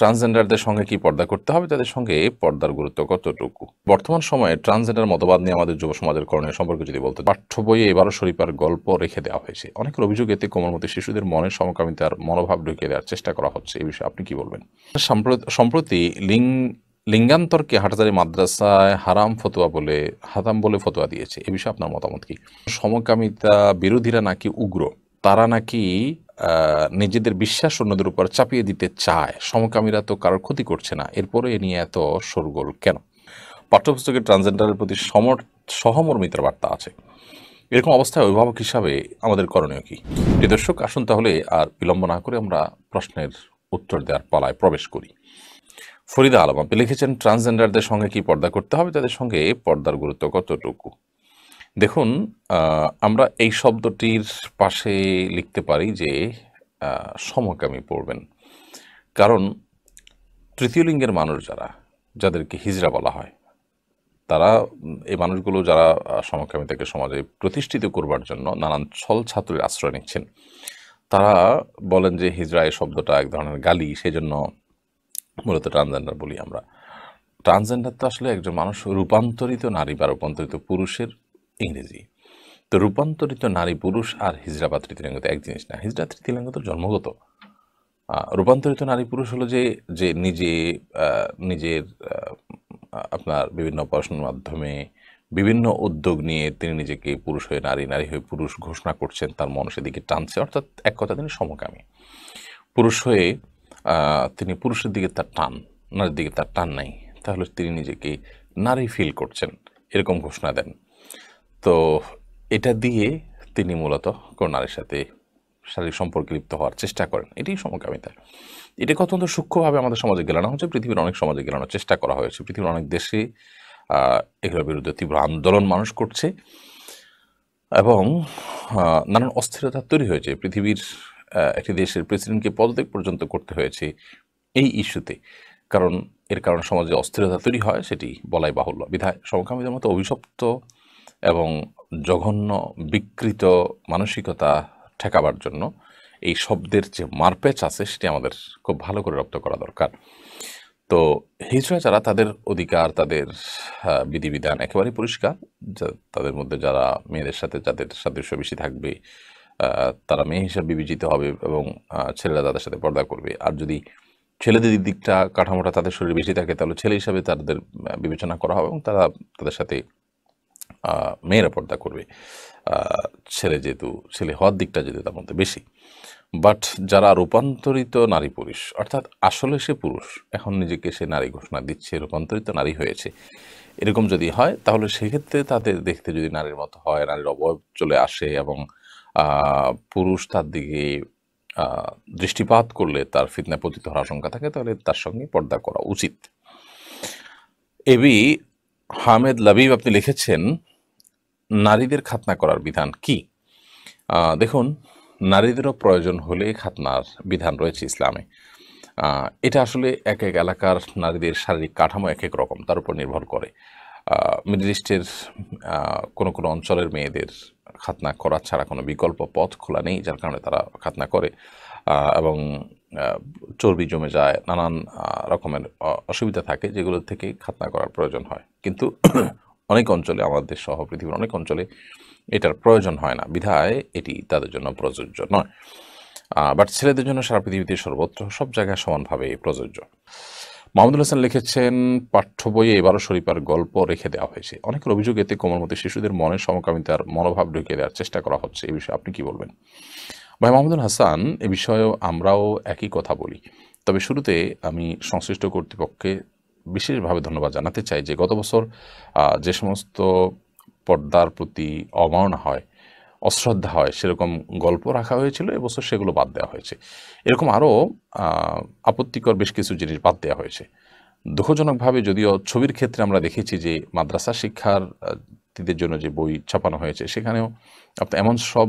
ট্রান্সজেন্ডারদের সঙ্গে কি পর্দা করতে হবে তাদের সঙ্গে পর্দার গুরুত্ব কতটুকু বর্তমান সময়ে ট্রান্সজেন্ডার মতবাদ নিয়ে আমাদের যুব সমাজের করণীয় সম্পর্কে যদি বলতে পাঠ্য বইয়ে এবারও শরীফার গল্প রেখে দেওয়া হয়েছে অনেকের অভিযোগ এতে মতো শিশুদের মনে সমকামিতার মনোভাব ঢুকিয়ে দেওয়ার চেষ্টা করা হচ্ছে এই বিষয়ে আপনি কি বলবেন সম্প্রতি লিং লিঙ্গান্তরকে হাটাজারি মাদ্রাসায় হারাম ফতোয়া বলে হাতাম বলে ফতোয়া দিয়েছে এ বিষয়ে আপনার মতামত কি সমকামিতা বিরোধীরা নাকি উগ্র তারা নাকি নিজেদের বিশ্বাস অন্যদের উপর চাপিয়ে দিতে চায় সমকামীরা তো কারোর ক্ষতি করছে না এরপরে এ নিয়ে এত সরগোল কেন পাঠ্যপুস্তকের ট্রান্সজেন্ডারের প্রতি সমর সহমর্মিতার বার্তা আছে এরকম অবস্থায় অভিভাবক হিসাবে আমাদের করণীয় কি প্রিয় দর্শক আসুন তাহলে আর বিলম্ব না করে আমরা প্রশ্নের উত্তর দেওয়ার পালায় প্রবেশ করি ফরিদা আলম আপনি লিখেছেন ট্রান্সজেন্ডারদের সঙ্গে কি পর্দা করতে হবে তাদের সঙ্গে পর্দার গুরুত্ব কতটুকু দেখুন আমরা এই শব্দটির পাশে লিখতে পারি যে সমকামী পড়বেন কারণ তৃতীয় লিঙ্গের মানুষ যারা যাদেরকে হিজড়া বলা হয় তারা এই মানুষগুলো যারা সমকামিতাকে সমাজে প্রতিষ্ঠিত করবার জন্য নানান ছল ছাত্রের আশ্রয় নিচ্ছেন তারা বলেন যে হিজড়া এই শব্দটা এক ধরনের গালি সেই জন্য মূলত ট্রান্সজেন্ডার বলি আমরা ট্রান্সজেন্ডার তো আসলে একজন মানুষ রূপান্তরিত নারী বা রূপান্তরিত পুরুষের ইংরেজি তো রূপান্তরিত নারী পুরুষ আর হিজড়া বা তৃতীয় এক জিনিস না হিজড়া তৃতীয় তো জন্মগত রূপান্তরিত নারী পুরুষ হলো যে যে নিজে নিজের আপনার বিভিন্ন পড়াশোনার মাধ্যমে বিভিন্ন উদ্যোগ নিয়ে তিনি নিজেকে পুরুষ হয়ে নারী নারী হয়ে পুরুষ ঘোষণা করছেন তার মানুষের দিকে টানছে অর্থাৎ এক কথা তিনি সমকামী পুরুষ হয়ে তিনি পুরুষের দিকে তার টান নারীর দিকে তার টান নাই তাহলে তিনি নিজেকে নারী ফিল করছেন এরকম ঘোষণা দেন তো এটা দিয়ে তিনি মূলত কোনো নারীর সাথে শারীরিক সম্পর্কে লিপ্ত হওয়ার চেষ্টা করেন এটাই সমকামিতা কত অত্যন্ত সূক্ষ্মভাবে আমাদের সমাজে গেলানো হচ্ছে পৃথিবীর অনেক সমাজে গেলানোর চেষ্টা করা হয়েছে পৃথিবীর অনেক দেশে এগুলোর বিরুদ্ধে তীব্র আন্দোলন মানুষ করছে এবং নানান অস্থিরতা তৈরি হয়েছে পৃথিবীর একটি দেশের প্রেসিডেন্টকে পদত্যাগ পর্যন্ত করতে হয়েছে এই ইস্যুতে কারণ এর কারণে সমাজে অস্থিরতা তৈরি হয় সেটি বলাই বাহুল্য বিধায় সমকামিতার মতো অভিশপ্ত এবং জঘন্য বিকৃত মানসিকতা ঠেকাবার জন্য এই শব্দের যে মারপ্যাচ আছে সেটি আমাদের খুব ভালো করে রপ্ত করা দরকার তো হিজড়া যারা তাদের অধিকার তাদের বিধিবিধান একেবারেই পরিষ্কার তাদের মধ্যে যারা মেয়েদের সাথে যাদের সাদৃশ্য বেশি থাকবে তারা মেয়ে হিসাবে বিবেচিত হবে এবং ছেলেরা তাদের সাথে পর্দা করবে আর যদি ছেলেদের দিকটা কাঠামোটা তাদের শরীরে বেশি থাকে তাহলে ছেলে হিসাবে তাদের বিবেচনা করা হবে এবং তারা তাদের সাথে মেয়েরা পর্দা করবে ছেলে যেহেতু ছেলে হওয়ার দিকটা যেহেতু তার মধ্যে বেশি বাট যারা রূপান্তরিত নারী পুরুষ অর্থাৎ আসলে সে পুরুষ এখন নিজেকে সে নারী ঘোষণা দিচ্ছে রূপান্তরিত নারী হয়েছে এরকম যদি হয় তাহলে সেক্ষেত্রে তাদের দেখতে যদি নারীর মতো হয় নারীর অবয়ব চলে আসে এবং পুরুষ তার দিকে দৃষ্টিপাত করলে তার ফিতনা পতিত হওয়ার আশঙ্কা থাকে তাহলে তার সঙ্গে পর্দা করা উচিত এবি হামেদ লাবিব আপনি লিখেছেন নারীদের খাতনা করার বিধান কি দেখুন নারীদেরও প্রয়োজন হলে খাতনার বিধান রয়েছে ইসলামে এটা আসলে এক এক এলাকার নারীদের শারীরিক কাঠামো এক এক রকম তার উপর নির্ভর করে মিডল ইস্টের কোনো কোনো অঞ্চলের মেয়েদের খাতনা করা ছাড়া কোনো বিকল্প পথ খোলা নেই যার কারণে তারা খাতনা করে এবং চর্বি জমে যায় নানান রকমের অসুবিধা থাকে যেগুলো থেকে খাতনা করার প্রয়োজন হয় কিন্তু অনেক অঞ্চলে আমাদের সহ পৃথিবীর অনেক অঞ্চলে এটার প্রয়োজন হয় না বিধায় এটি তাদের জন্য প্রযোজ্য নয় বাট ছেলেদের জন্য সারা পৃথিবীতে সর্বত্র সব জায়গায় সমানভাবে প্রযোজ্য মাহমুদুল হাসান লিখেছেন পাঠ্য বইয়ে এবারও শরীফার গল্প রেখে দেওয়া হয়েছে অনেকের অভিযোগ এতে কোমলমতি শিশুদের মনের সমকামিতার মনোভাব ঢুকিয়ে দেওয়ার চেষ্টা করা হচ্ছে এই বিষয়ে আপনি কি বলবেন ভাই মোহাম্মদুল হাসান এ বিষয়েও আমরাও একই কথা বলি তবে শুরুতে আমি সংশ্লিষ্ট কর্তৃপক্ষকে বিশেষভাবে ধন্যবাদ জানাতে চাই যে গত বছর যে সমস্ত পর্দার প্রতি অমান হয় অশ্রদ্ধা হয় সেরকম গল্প রাখা হয়েছিল এবছর সেগুলো বাদ দেওয়া হয়েছে এরকম আরও আপত্তিকর বেশ কিছু জিনিস বাদ দেওয়া হয়েছে দুঃখজনকভাবে যদিও ছবির ক্ষেত্রে আমরা দেখেছি যে মাদ্রাসা শিক্ষার ব্যক্তিদের জন্য যে বই ছাপানো হয়েছে সেখানেও আপনার এমন সব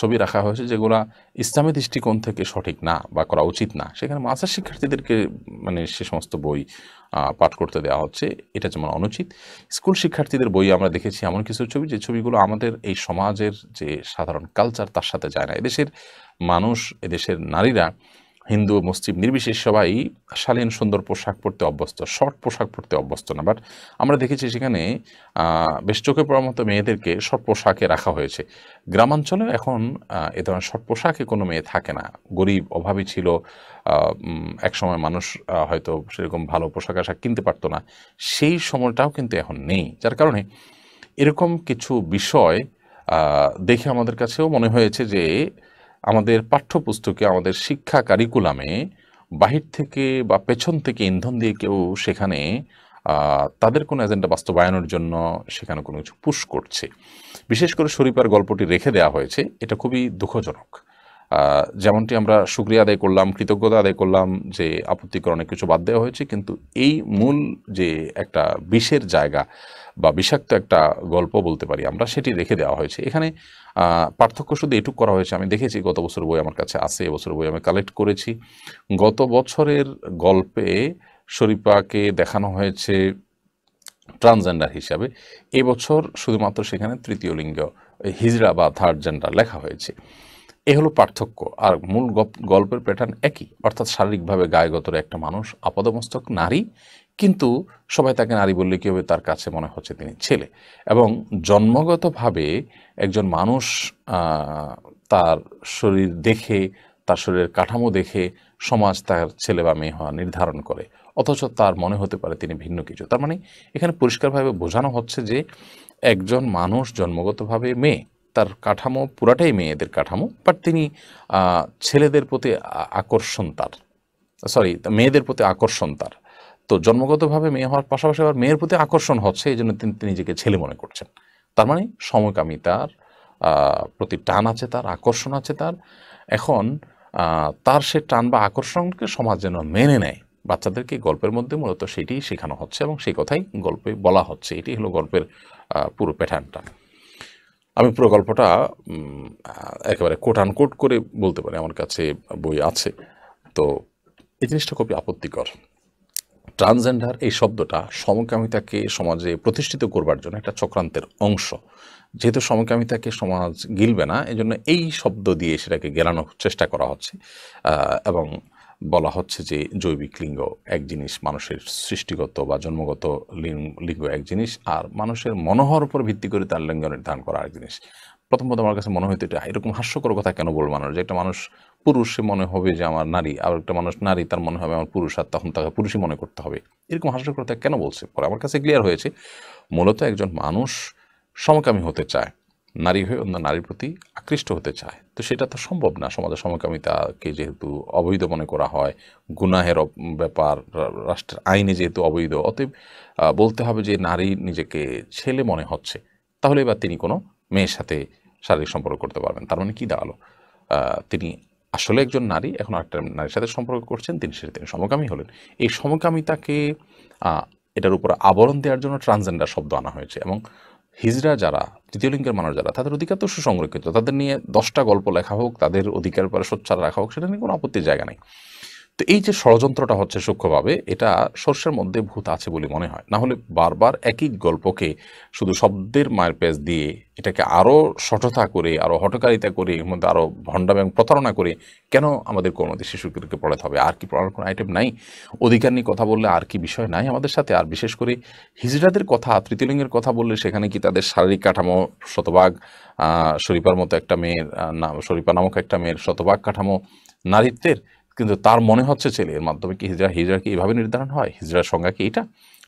ছবি রাখা হয়েছে যেগুলো ইসলামী দৃষ্টিকোণ থেকে সঠিক না বা করা উচিত না সেখানে মাসার শিক্ষার্থীদেরকে মানে সে সমস্ত বই পাঠ করতে দেওয়া হচ্ছে এটা যেমন অনুচিত স্কুল শিক্ষার্থীদের বই আমরা দেখেছি এমন কিছু ছবি যে ছবিগুলো আমাদের এই সমাজের যে সাধারণ কালচার তার সাথে যায় না এদেশের মানুষ এদেশের নারীরা হিন্দু মুসলিম নির্বিশেষ সবাই শালীন সুন্দর পোশাক পরতে অভ্যস্ত শর্ট পোশাক পরতে অভ্যস্ত না বাট আমরা দেখেছি সেখানে বেশ চোখে পড়ার মতো মেয়েদেরকে শর্ট পোশাকে রাখা হয়েছে গ্রামাঞ্চলে এখন এ ধরনের শর্ট পোশাকে কোনো মেয়ে থাকে না গরিব অভাবী ছিল একসময় মানুষ হয়তো সেরকম ভালো পোশাক আশাক কিনতে পারতো না সেই সময়টাও কিন্তু এখন নেই যার কারণে এরকম কিছু বিষয় দেখে আমাদের কাছেও মনে হয়েছে যে আমাদের পাঠ্যপুস্তকে আমাদের শিক্ষা কারিকুলামে বাহির থেকে বা পেছন থেকে ইন্ধন দিয়ে কেউ সেখানে তাদের কোনো এজেন্ডা বাস্তবায়নের জন্য সেখানে কোনো কিছু পুশ করছে বিশেষ করে শরীফার গল্পটি রেখে দেওয়া হয়েছে এটা খুবই দুঃখজনক যেমনটি আমরা সুক্রিয়া আদায় করলাম কৃতজ্ঞতা আদায় করলাম যে আপত্তিকর অনেক কিছু বাদ দেওয়া হয়েছে কিন্তু এই মূল যে একটা বিষের জায়গা বা বিষাক্ত একটা গল্প বলতে পারি আমরা সেটি রেখে দেওয়া হয়েছে এখানে পার্থক্য শুধু এটুক করা হয়েছে আমি দেখেছি গত বছর বই আমার কাছে আছে এবছর বই আমি কালেক্ট করেছি গত বছরের গল্পে শরীফাকে দেখানো হয়েছে ট্রান্সজেন্ডার হিসাবে এবছর শুধুমাত্র সেখানে তৃতীয় লিঙ্গ হিজরা বা থার্ড জেন্ডার লেখা হয়েছে এ হলো পার্থক্য আর মূল গল্পের প্যাটার্ন একই অর্থাৎ শারীরিকভাবে গায়েগতর একটা মানুষ আপাদমস্তক নারী কিন্তু সবাই তাকে নারী বললে কী হবে তার কাছে মনে হচ্ছে তিনি ছেলে এবং জন্মগতভাবে একজন মানুষ তার শরীর দেখে তার শরীরের কাঠামো দেখে সমাজ তার ছেলে বা মেয়ে হওয়া নির্ধারণ করে অথচ তার মনে হতে পারে তিনি ভিন্ন কিছু তার মানে এখানে পরিষ্কারভাবে বোঝানো হচ্ছে যে একজন মানুষ জন্মগতভাবে মেয়ে তার কাঠামো পুরাটাই মেয়েদের কাঠামো বাট তিনি ছেলেদের প্রতি আকর্ষণ তার সরি মেয়েদের প্রতি আকর্ষণ তার তো জন্মগতভাবে মেয়ে হওয়ার পাশাপাশি আবার মেয়ের প্রতি আকর্ষণ হচ্ছে এই জন্য তিনি নিজেকে ছেলে মনে করছেন তার মানে সমকামী তার প্রতি টান আছে তার আকর্ষণ আছে তার এখন তার সে টান বা আকর্ষণকে সমাজ যেন মেনে নেয় বাচ্চাদেরকে গল্পের মধ্যে মূলত সেটি শেখানো হচ্ছে এবং সেই কথাই গল্পে বলা হচ্ছে এটি হলো গল্পের পুরো প্যাটার্নটা আমি প্রকল্পটা একেবারে কোট কোট করে বলতে পারি আমার কাছে বই আছে তো এই জিনিসটা খুবই আপত্তিকর ট্রান্সজেন্ডার এই শব্দটা সমকামিতাকে সমাজে প্রতিষ্ঠিত করবার জন্য একটা চক্রান্তের অংশ যেহেতু সমকামিতাকে সমাজ গিলবে না এজন্য এই শব্দ দিয়ে সেটাকে গেলানোর চেষ্টা করা হচ্ছে এবং বলা হচ্ছে যে জৈবিক লিঙ্গ এক জিনিস মানুষের সৃষ্টিগত বা জন্মগত লিঙ্গ এক জিনিস আর মানুষের মনোহর উপর ভিত্তি করে তার লিঙ্গ নির্ধারণ করা আর জিনিস প্রথম প্রথম আমার কাছে মনে হইতো এটা এরকম হাস্যকর কথা কেন বলবো মানুষ যে একটা মানুষ পুরুষ মনে হবে যে আমার নারী আর একটা মানুষ নারী তার মনে হবে আমার পুরুষ আর তখন তাকে পুরুষই মনে করতে হবে এরকম হাস্যকর কথা কেন বলছে পরে আমার কাছে ক্লিয়ার হয়েছে মূলত একজন মানুষ সমকামী হতে চায় নারী হয়ে অন্য নারীর প্রতি আকৃষ্ট হতে চায় তো সেটা তো সম্ভব না সমাজের সমকামিতাকে যেহেতু অবৈধ মনে করা হয় গুনাহের ব্যাপার রাষ্ট্রের আইনে যেহেতু অবৈধ অতএব বলতে হবে যে নারী নিজেকে ছেলে মনে হচ্ছে তাহলে এবার তিনি কোনো মেয়ের সাথে শারীরিক সম্পর্ক করতে পারবেন তার মানে কী দাঁড়ালো তিনি আসলে একজন নারী এখন আরেকটা নারীর সাথে সম্পর্ক করছেন তিনি সেটা তিনি সমকামী হলেন এই সমকামিতাকে এটার উপর আবরণ দেওয়ার জন্য ট্রান্সজেন্ডার শব্দ আনা হয়েছে এবং হিজরা যারা তৃতীয় লিঙ্গের মানুষ যারা তাদের অধিকার তো সুসংরক্ষিত তাদের নিয়ে দশটা গল্প লেখা হোক তাদের অধিকার পরে সোচ্চার রাখা হোক সেটা নিয়ে কোনো আপত্তির জায়গা নেই তো এই যে ষড়যন্ত্রটা হচ্ছে সূক্ষ্মভাবে এটা সর্ষের মধ্যে ভূত আছে বলে মনে হয় না হলে বারবার একই গল্পকে শুধু শব্দের মায়ের পেঁচ দিয়ে এটাকে আরও সঠতা করে আরও হটকারিতা করে এর মধ্যে আরও ভণ্ডা এবং প্রতারণা করে কেন আমাদের কোনো দেশে শিশুদেরকে পড়াতে হবে আর কি পড়ানোর কোনো আইটেম নাই অধিকার নিয়ে কথা বললে আর কি বিষয় নাই আমাদের সাথে আর বিশেষ করে হিজড়াদের কথা তৃতীয়লিঙ্গের কথা বললে সেখানে কি তাদের শারীরিক কাঠামো শতভাগ শরীফার মতো একটা মেয়ের নাম শরীফা নামক একটা মেয়ের শতভাগ কাঠামো নারীত্বের কিন্তু তার মনে হচ্ছে ছেলে এর মাধ্যমে কি হিজরা হিজরা কি এভাবে নির্ধারণ হয় হিজরার সংজ্ঞা কি এটা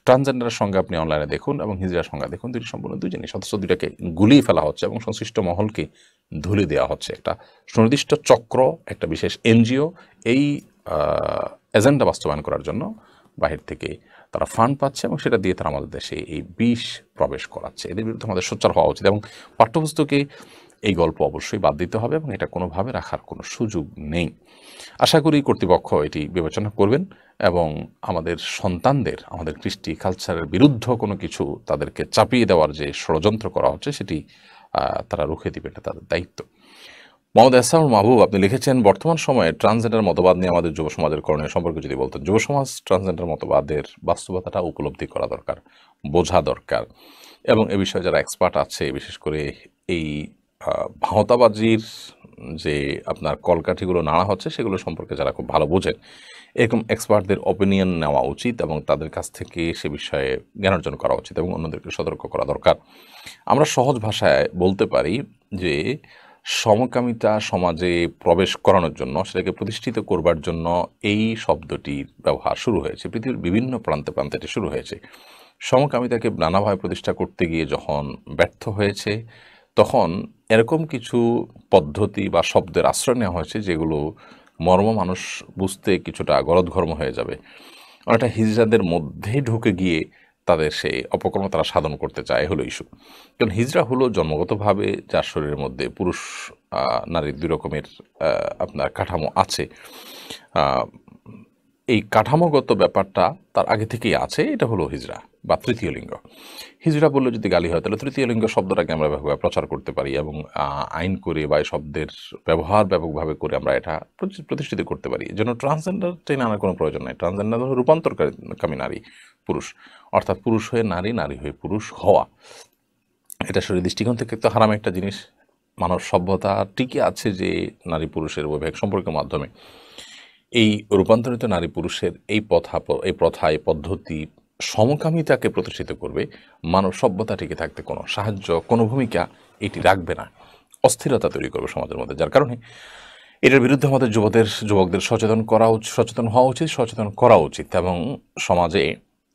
ট্রান্সজেন্ডারের সংজ্ঞা আপনি অনলাইনে দেখুন এবং হিজরার সংজ্ঞা দেখুন দুটি সম্পূর্ণ দুই জিনিস অথচ দুটাকে গুলিয়ে ফেলা হচ্ছে এবং সংশ্লিষ্ট মহলকে ধুলে দেওয়া হচ্ছে একটা সুনির্দিষ্ট চক্র একটা বিশেষ এনজিও এই এজেন্ডা বাস্তবায়ন করার জন্য বাহির থেকে তারা ফান্ড পাচ্ছে এবং সেটা দিয়ে তারা আমাদের দেশে এই বিষ প্রবেশ করাচ্ছে এদের বিরুদ্ধে আমাদের সোচ্চার হওয়া উচিত এবং পাঠ্যপুস্তকে এই গল্প অবশ্যই বাদ দিতে হবে এবং এটা কোনোভাবে রাখার কোনো সুযোগ নেই আশা করি কর্তৃপক্ষ এটি বিবেচনা করবেন এবং আমাদের সন্তানদের আমাদের কৃষ্টি কালচারের বিরুদ্ধ কোনো কিছু তাদেরকে চাপিয়ে দেওয়ার যে ষড়যন্ত্র করা হচ্ছে সেটি তারা রুখে দিবে এটা তাদের দায়িত্ব মোহাম্মদ এসাউর মাহবুব আপনি লিখেছেন বর্তমান সময়ে ট্রান্সজেন্ডার মতবাদ নিয়ে আমাদের যুব সমাজের করণীয় সম্পর্কে যদি বলতেন যুব সমাজ ট্রান্সজেন্ডার মতবাদের বাস্তবতাটা উপলব্ধি করা দরকার বোঝা দরকার এবং এ বিষয়ে যারা এক্সপার্ট আছে বিশেষ করে এই ভাঁওতাবাজির যে আপনার কলকাঠিগুলো নাড়া হচ্ছে সেগুলো সম্পর্কে যারা খুব ভালো বোঝেন এরকম এক্সপার্টদের অপিনিয়ন নেওয়া উচিত এবং তাদের কাছ থেকে সে বিষয়ে জ্ঞান অর্জন করা উচিত এবং অন্যদেরকে সতর্ক করা দরকার আমরা সহজ ভাষায় বলতে পারি যে সমকামিতা সমাজে প্রবেশ করানোর জন্য সেটাকে প্রতিষ্ঠিত করবার জন্য এই শব্দটির ব্যবহার শুরু হয়েছে পৃথিবীর বিভিন্ন প্রান্তে প্রান্তে এটি শুরু হয়েছে সমকামিতাকে নানাভাবে প্রতিষ্ঠা করতে গিয়ে যখন ব্যর্থ হয়েছে তখন এরকম কিছু পদ্ধতি বা শব্দের আশ্রয় নেওয়া হয়েছে যেগুলো মর্ম মানুষ বুঝতে কিছুটা গলদঘর্ম হয়ে যাবে অনেকটা হিজড়াদের মধ্যে ঢুকে গিয়ে তাদের সেই অপকর্ম তারা সাধন করতে চায় হলো ইস্যু কারণ হিজড়া হলো জন্মগতভাবে যার শরীরের মধ্যে পুরুষ নারীর দুই রকমের আপনার কাঠামো আছে এই কাঠামোগত ব্যাপারটা তার আগে থেকেই আছে এটা হলো হিজরা বা তৃতীয় লিঙ্গ হিজরা বললে যদি গালি হয় তাহলে তৃতীয় লিঙ্গ শব্দটাকে আমরা ব্যাপকভাবে প্রচার করতে পারি এবং আইন করে বা এই শব্দের ব্যবহার ব্যাপকভাবে করে আমরা এটা প্রতিষ্ঠিত করতে পারি জন্য ট্রান্সজেন্ডার ট্রেন আনার কোনো প্রয়োজন নেই ট্রান্সজেন্ডার হলো কামী নারী পুরুষ অর্থাৎ পুরুষ হয়ে নারী নারী হয়ে পুরুষ হওয়া এটা শরীর দৃষ্টিকোণ থেকে তো হারাম একটা জিনিস মানব সভ্যতা টিকে আছে যে নারী পুরুষের অভিভাবক সম্পর্কের মাধ্যমে এই রূপান্তরিত নারী পুরুষের এই পথা এই প্রথা পদ্ধতি সমকামিতাকে প্রতিষ্ঠিত করবে মানব সভ্যতা টিকে থাকতে কোনো সাহায্য কোনো ভূমিকা এটি রাখবে না অস্থিরতা তৈরি করবে সমাজের মধ্যে যার কারণে এটার বিরুদ্ধে আমাদের যুবদের যুবকদের সচেতন করা উচিত সচেতন হওয়া উচিত সচেতন করা উচিত এবং সমাজে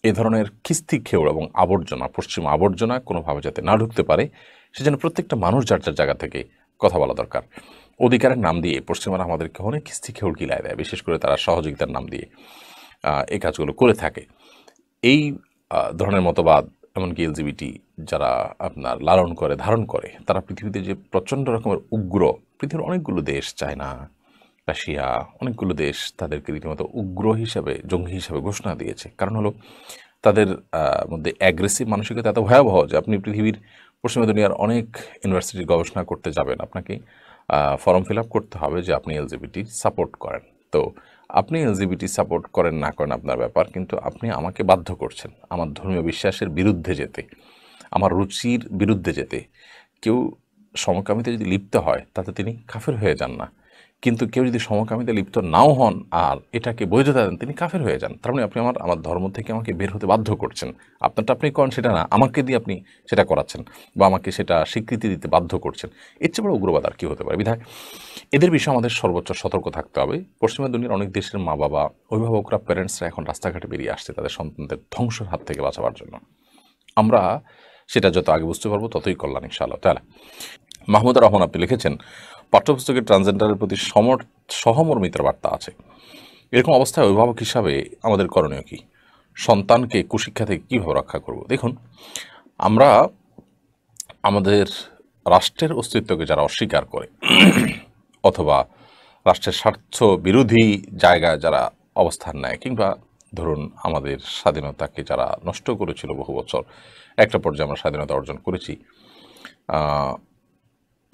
এ ধরনের কিস্তি খেউড় এবং আবর্জনা পশ্চিম আবর্জনা কোনোভাবে যাতে না ঢুকতে পারে সেজন্য প্রত্যেকটা মানুষ যার যার জায়গা থেকে কথা বলা দরকার অধিকারের নাম দিয়ে পশ্চিমারা আমাদেরকে অনেক স্থিকে হুড়কিলায় দেয় বিশেষ করে তারা সহযোগিতার নাম দিয়ে এই কাজগুলো করে থাকে এই ধরনের মতবাদ এমনকি এলজিবিটি যারা আপনার লালন করে ধারণ করে তারা পৃথিবীতে যে প্রচণ্ড রকমের উগ্র পৃথিবীর অনেকগুলো দেশ চায়না রাশিয়া অনেকগুলো দেশ তাদেরকে রীতিমতো উগ্র হিসাবে জঙ্গি হিসাবে ঘোষণা দিয়েছে কারণ হলো তাদের মধ্যে অ্যাগ্রেসিভ মানসিকতা এত ভয়াবহ যে আপনি পৃথিবীর পশ্চিমা দুনিয়ার অনেক ইউনিভার্সিটির গবেষণা করতে যাবেন আপনাকে ফর্ম ফিল করতে হবে যে আপনি এলজিবিটি সাপোর্ট করেন তো আপনি এলজিবিটি সাপোর্ট করেন না করেন আপনার ব্যাপার কিন্তু আপনি আমাকে বাধ্য করছেন আমার ধর্মীয় বিশ্বাসের বিরুদ্ধে যেতে আমার রুচির বিরুদ্ধে যেতে কেউ সমকামিতে যদি লিপ্ত হয় তাতে তিনি কাফের হয়ে যান না কিন্তু কেউ যদি সমকামিতা লিপ্ত নাও হন আর এটাকে বৈধতা দেন তিনি কাফের হয়ে যান তার মানে আপনি আমার আমার ধর্ম থেকে আমাকে বের হতে বাধ্য করছেন আপনারটা আপনি করেন সেটা না আমাকে দিয়ে আপনি সেটা করাচ্ছেন বা আমাকে সেটা স্বীকৃতি দিতে বাধ্য করছেন এর চেয়ে বড় উগ্রবাদ আর কী হতে পারে বিধায় এদের বিষয়ে আমাদের সর্বোচ্চ সতর্ক থাকতে হবে পশ্চিমা দুনিয়ার অনেক দেশের মা বাবা অভিভাবকরা প্যারেন্টসরা এখন রাস্তাঘাটে বেরিয়ে আসছে তাদের সন্তানদের ধ্বংসের হাত থেকে বাঁচাবার জন্য আমরা সেটা যত আগে বুঝতে পারবো ততই কল্যাণ ইনশাআল্লাহ তাহলে মাহমুদ রহমান আপনি লিখেছেন পাঠ্যপুস্তকের ট্রান্সজেন্ডারের প্রতি সমর সহমর্মিতার বার্তা আছে এরকম অবস্থায় অভিভাবক হিসাবে আমাদের করণীয় কি সন্তানকে কুশিক্ষা থেকে কীভাবে রক্ষা করব দেখুন আমরা আমাদের রাষ্ট্রের অস্তিত্বকে যারা অস্বীকার করে অথবা রাষ্ট্রের স্বার্থ বিরোধী জায়গায় যারা অবস্থান নেয় কিংবা ধরুন আমাদের স্বাধীনতাকে যারা নষ্ট করেছিল বহু বছর একটা পর্যায়ে আমরা স্বাধীনতা অর্জন করেছি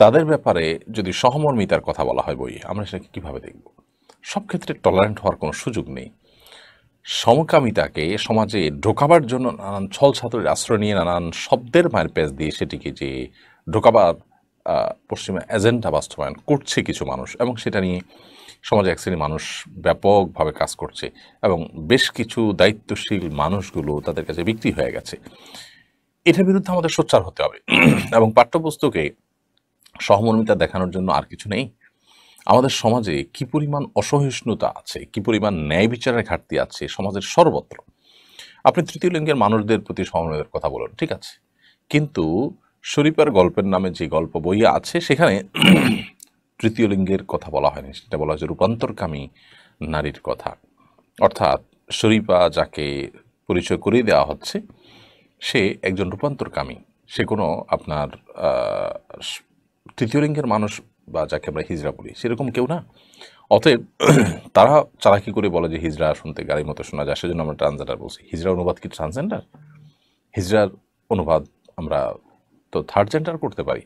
তাদের ব্যাপারে যদি সহমর্মিতার কথা বলা হয় বই আমরা সেটাকে কীভাবে দেখব সব ক্ষেত্রে টলারেন্ট হওয়ার কোনো সুযোগ নেই সমকামিতাকে সমাজে ঢোকাবার জন্য নানান ছল ছাত্রের আশ্রয় নিয়ে নানান শব্দের মায়ের প্যাচ দিয়ে সেটিকে যে ঢোকাবার পশ্চিমা এজেন্ডা বাস্তবায়ন করছে কিছু মানুষ এবং সেটা নিয়ে সমাজে এক শ্রেণীর মানুষ ব্যাপকভাবে কাজ করছে এবং বেশ কিছু দায়িত্বশীল মানুষগুলো তাদের কাছে বিক্রি হয়ে গেছে এটার বিরুদ্ধে আমাদের সোচ্চার হতে হবে এবং পাঠ্যপুস্তকে সহমর্মিতা দেখানোর জন্য আর কিছু নেই আমাদের সমাজে কি পরিমাণ অসহিষ্ণুতা আছে কি পরিমাণ ন্যায় বিচারের ঘাটতি আছে সমাজের সর্বত্র আপনি তৃতীয় লিঙ্গের মানুষদের প্রতি সহমর্মিতার কথা বলুন ঠিক আছে কিন্তু শরীফের গল্পের নামে যে গল্প বই আছে সেখানে তৃতীয় লিঙ্গের কথা বলা হয়নি সেটা বলা হয়েছে রূপান্তরকামী নারীর কথা অর্থাৎ শরীফা যাকে পরিচয় করিয়ে দেওয়া হচ্ছে সে একজন রূপান্তরকামী সে কোনো আপনার তৃতীয় লিঙ্গের মানুষ বা যাকে আমরা হিজড়া বলি সেরকম কেউ না অতএব তারা চালাকি করে বলে যে হিজড়া শুনতে গাড়ির মতো শোনা যায় সেজন্য আমরা ট্রান্সজেন্ডার বলছি হিজড়া অনুবাদ কি ট্রান্সজেন্ডার হিজড়ার অনুবাদ আমরা তো থার্ড জেন্ডার করতে পারি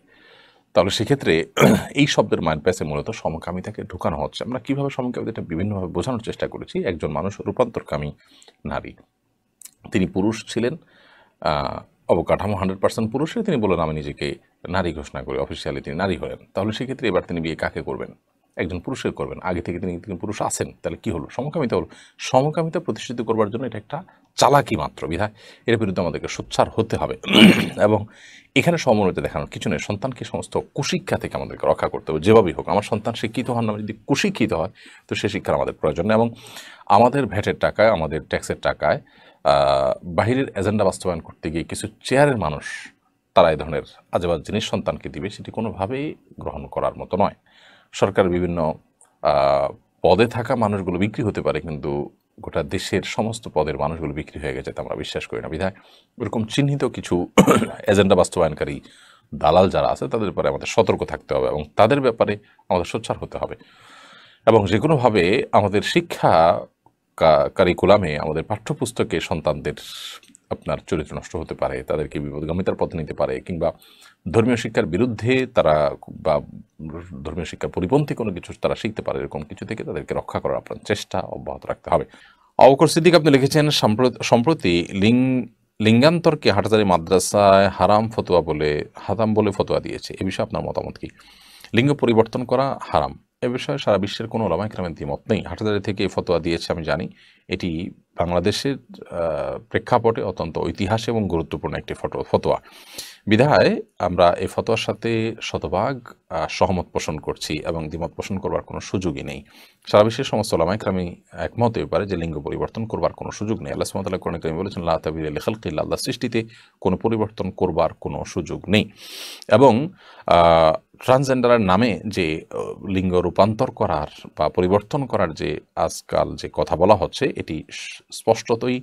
তাহলে সেক্ষেত্রে এই শব্দের মাইন্ড প্যাসে মূলত সমকামিতাকে ঢুকানো হচ্ছে আমরা কীভাবে সমকামিতাটা বিভিন্নভাবে বোঝানোর চেষ্টা করেছি একজন মানুষ রূপান্তরকামী নারী তিনি পুরুষ ছিলেন অবকাঠামো হান্ড্রেড পার্সেন্ট পুরুষে তিনি বলেন আমি নিজেকে নারী ঘোষণা করে অফিসিয়ালি তিনি নারী হলেন তাহলে সেক্ষেত্রে এবার তিনি বিয়ে কাকে করবেন একজন পুরুষের করবেন আগে থেকে তিনি তিনি পুরুষ আছেন তাহলে কি হলো সমকামিতা হলো সমকামিতা প্রতিষ্ঠিত করবার জন্য এটা একটা চালাকি মাত্র বিধায় এর বিরুদ্ধে আমাদেরকে সোচ্চার হতে হবে এবং এখানে সমন্বয়তা দেখানোর কিছু নেই সন্তানকে সমস্ত কুশিক্ষা থেকে আমাদেরকে রক্ষা করতে হবে যেভাবেই হোক আমার সন্তান শিক্ষিত হন না যদি কুশিক্ষিত হয় তো সে শিক্ষার আমাদের প্রয়োজন এবং আমাদের ভ্যাটের টাকায় আমাদের ট্যাক্সের টাকায় বাহিরের এজেন্ডা বাস্তবায়ন করতে গিয়ে কিছু চেয়ারের মানুষ তারা এই ধরনের আজেবাজ জিনিস সন্তানকে দিবে সেটি কোনোভাবেই গ্রহণ করার মতো নয় সরকার বিভিন্ন পদে থাকা মানুষগুলো বিক্রি হতে পারে কিন্তু গোটা দেশের সমস্ত পদের মানুষগুলো বিক্রি হয়ে গেছে তা আমরা বিশ্বাস করি না বিধায় এরকম চিহ্নিত কিছু এজেন্ডা বাস্তবায়নকারী দালাল যারা আছে তাদের ব্যাপারে আমাদের সতর্ক থাকতে হবে এবং তাদের ব্যাপারে আমাদের সোচ্চার হতে হবে এবং যে কোনোভাবে আমাদের শিক্ষা কারিকুলামে আমাদের পাঠ্যপুস্তকে সন্তানদের আপনার চরিত্র নষ্ট হতে পারে তাদেরকে বিপদগামিতার পথে নিতে পারে কিংবা ধর্মীয় শিক্ষার বিরুদ্ধে তারা বা ধর্মীয় শিক্ষার পরিপন্থী কোনো কিছু তারা শিখতে পারে এরকম কিছু থেকে তাদেরকে রক্ষা করার আপনার চেষ্টা অব্যাহত রাখতে হবে অবকর সিদ্দিক আপনি লিখেছেন সম্প্রতি লিঙ্গ লিঙ্গান্তরকে হাটাজারি মাদ্রাসায় হারাম ফতোয়া বলে হারাম বলে ফতোয়া দিয়েছে এ বিষয়ে আপনার মতামত কি লিঙ্গ পরিবর্তন করা হারাম এ বিষয়ে সারা বিশ্বের কোনো ওলামা ইকরামের দ্বিমত নেই হাটাদারি থেকে ফতোয়া দিয়েছে আমি জানি এটি বাংলাদেশের প্রেক্ষাপটে অত্যন্ত ঐতিহাসিক এবং গুরুত্বপূর্ণ একটি ফটো ফতোয়া বিধায় আমরা এই ফতোয়ার সাথে শতভাগ সহমত পোষণ করছি এবং দ্বিমত পোষণ করবার কোনো সুযোগই নেই সারা বিশ্বের সমস্ত আমি একমত পারে যে লিঙ্গ পরিবর্তন করবার কোনো সুযোগ নেই আল্লাহ সুমতাল্লাহ কোরআন কামি বলেছেন আল্লাহ তাবির আলী খালকি আল্লাহ সৃষ্টিতে কোনো পরিবর্তন করবার কোনো সুযোগ নেই এবং ট্রান্সজেন্ডারের নামে যে লিঙ্গ রূপান্তর করার বা পরিবর্তন করার যে আজকাল যে কথা বলা হচ্ছে এটি স্পষ্টতই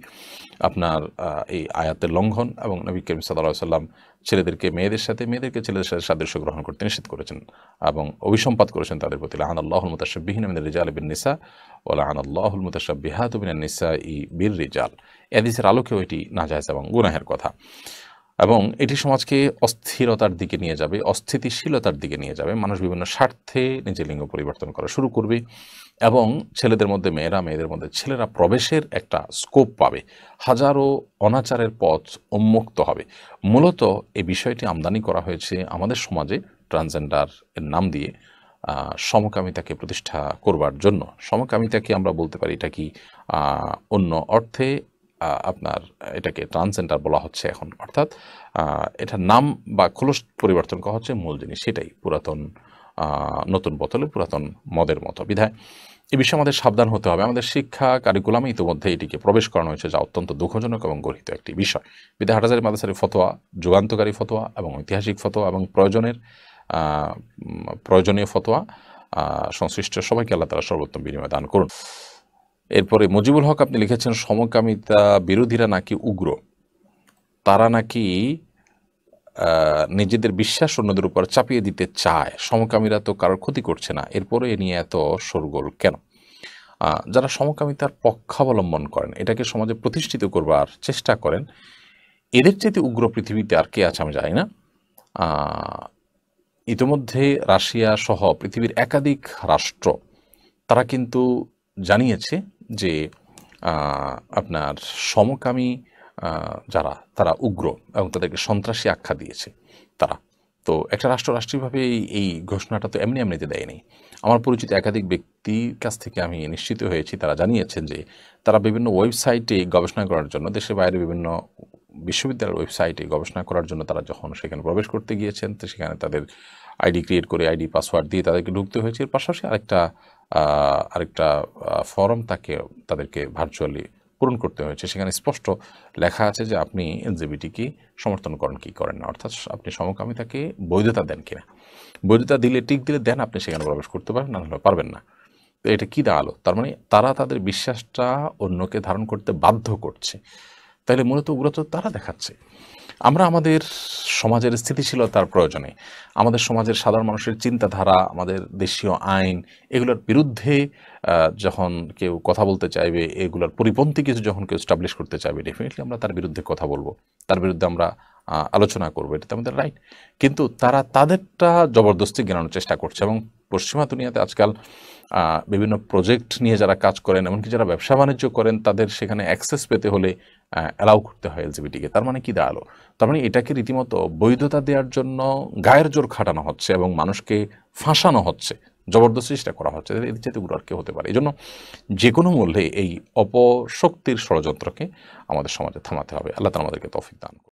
আপনার এই আয়াতের লঙ্ঘন এবং নবী করিম সাল্লাম ছেলেদেরকে মেয়েদের সাথে মেয়েদেরকে ছেলেদের সাথে সাদৃশ্য গ্রহণ করতে নিষেধ করেছেন এবং অভিসম্পাদ করেছেন তাদের প্রতি লাহান আল্লাহুল মুতাশাবিহীন আমিন রিজাল বিন নিসা ও লাহান আল্লাহুল মুতাশাবিহাত বিন নিসা ই বীর রিজাল এদিসের আলোকেও এটি নাজায়জ এবং গুনাহের কথা এবং এটি সমাজকে অস্থিরতার দিকে নিয়ে যাবে অস্থিতিশীলতার দিকে নিয়ে যাবে মানুষ বিভিন্ন স্বার্থে নিজের লিঙ্গ পরিবর্তন করা শুরু করবে এবং ছেলেদের মধ্যে মেয়েরা মেয়েদের মধ্যে ছেলেরা প্রবেশের একটা স্কোপ পাবে হাজারো অনাচারের পথ উন্মুক্ত হবে মূলত এই বিষয়টি আমদানি করা হয়েছে আমাদের সমাজে ট্রান্সজেন্ডার এর নাম দিয়ে সমকামিতাকে প্রতিষ্ঠা করবার জন্য সমকামিতাকে আমরা বলতে পারি এটা কি অন্য অর্থে আপনার এটাকে ট্রান্সেন্ডার সেন্টার বলা হচ্ছে এখন অর্থাৎ এটার নাম বা খোলস পরিবর্তন করা হচ্ছে মূল জিনিস সেটাই পুরাতন নতুন বোতলে পুরাতন মদের মতো বিধায় এ বিষয়ে আমাদের সাবধান হতে হবে আমাদের শিক্ষা কারিকুলামে ইতিমধ্যে এটিকে প্রবেশ করানো হয়েছে যা অত্যন্ত দুঃখজনক এবং গর্হিত একটি বিষয় বিধায় হাটাজারি মাদাসারি ফতোয়া যুগান্তকারী ফতোয়া এবং ঐতিহাসিক ফতোয়া এবং প্রয়োজনের প্রয়োজনীয় ফতোয়া সংশ্লিষ্ট সবাইকে আল্লাহ তারা সর্বোত্তম বিনিময় দান করুন এরপরে মুজিবুল হক আপনি লিখেছেন সমকামিতা বিরোধীরা নাকি উগ্র তারা নাকি নিজেদের বিশ্বাস অন্যদের উপর চাপিয়ে দিতে চায় সমকামীরা তো কারোর ক্ষতি করছে না এরপরে এ নিয়ে এত সরগোল কেন যারা সমকামিতার পক্ষাবলম্বন করেন এটাকে সমাজে প্রতিষ্ঠিত করবার চেষ্টা করেন এদের চাইতে উগ্র পৃথিবীতে আর কে আছে আমি জানি না ইতিমধ্যে রাশিয়া সহ পৃথিবীর একাধিক রাষ্ট্র তারা কিন্তু জানিয়েছে যে আপনার সমকামী যারা তারা উগ্র এবং তাদেরকে সন্ত্রাসী আখ্যা দিয়েছে তারা তো একটা রাষ্ট্র রাষ্ট্রীয়ভাবে এই ঘোষণাটা তো এমনি এমনিতে দেয়নি আমার পরিচিত একাধিক ব্যক্তির কাছ থেকে আমি নিশ্চিত হয়েছি তারা জানিয়েছেন যে তারা বিভিন্ন ওয়েবসাইটে গবেষণা করার জন্য দেশের বাইরে বিভিন্ন বিশ্ববিদ্যালয়ের ওয়েবসাইটে গবেষণা করার জন্য তারা যখন সেখানে প্রবেশ করতে গিয়েছেন তো সেখানে তাদের আইডি ক্রিয়েট করে আইডি পাসওয়ার্ড দিয়ে তাদেরকে ঢুকতে হয়েছে এর পাশাপাশি আরেকটা আরেকটা ফর্ম তাকে তাদেরকে ভার্চুয়ালি পূরণ করতে হয়েছে সেখানে স্পষ্ট লেখা আছে যে আপনি এনজিবিটিকে সমর্থন করেন কি করেন না অর্থাৎ আপনি সমকামিতাকে বৈধতা দেন কিনা বৈধতা দিলে টিক দিলে দেন আপনি সেখানে প্রবেশ করতে পারেন না হলে পারবেন না তো এটা কী দাঁড়ালো তার মানে তারা তাদের বিশ্বাসটা অন্যকে ধারণ করতে বাধ্য করছে তাহলে মূলত উগ্রত তারা দেখাচ্ছে আমরা আমাদের সমাজের স্থিতিশীলতার প্রয়োজনে আমাদের সমাজের সাধারণ মানুষের চিন্তাধারা আমাদের দেশীয় আইন এগুলোর বিরুদ্ধে যখন কেউ কথা বলতে চাইবে এগুলোর পরিপন্থী কিছু যখন কেউ স্টাবলিশ করতে চাইবে ডেফিনেটলি আমরা তার বিরুদ্ধে কথা বলবো তার বিরুদ্ধে আমরা আলোচনা করবো এটা তো আমাদের রাইট কিন্তু তারা তাদেরটা জবরদস্তি জ্ঞানানোর চেষ্টা করছে এবং পশ্চিমা দুনিয়াতে আজকাল বিভিন্ন প্রজেক্ট নিয়ে যারা কাজ করেন এমনকি যারা ব্যবসা বাণিজ্য করেন তাদের সেখানে অ্যাক্সেস পেতে হলে অ্যালাউ করতে হয় এলজিবিটিকে তার মানে কি দাঁড়ালো তার মানে এটাকে রীতিমতো বৈধতা দেওয়ার জন্য গায়ের জোর খাটানো হচ্ছে এবং মানুষকে ফাঁসানো হচ্ছে জবরদস্তিটা করা হচ্ছে এদের চাইতে উড়ার কেউ হতে পারে এই জন্য যে কোনো মূল্যে এই অপশক্তির ষড়যন্ত্রকে আমাদের সমাজে থামাতে হবে আল্লাহ তালা আমাদেরকে তফিক দান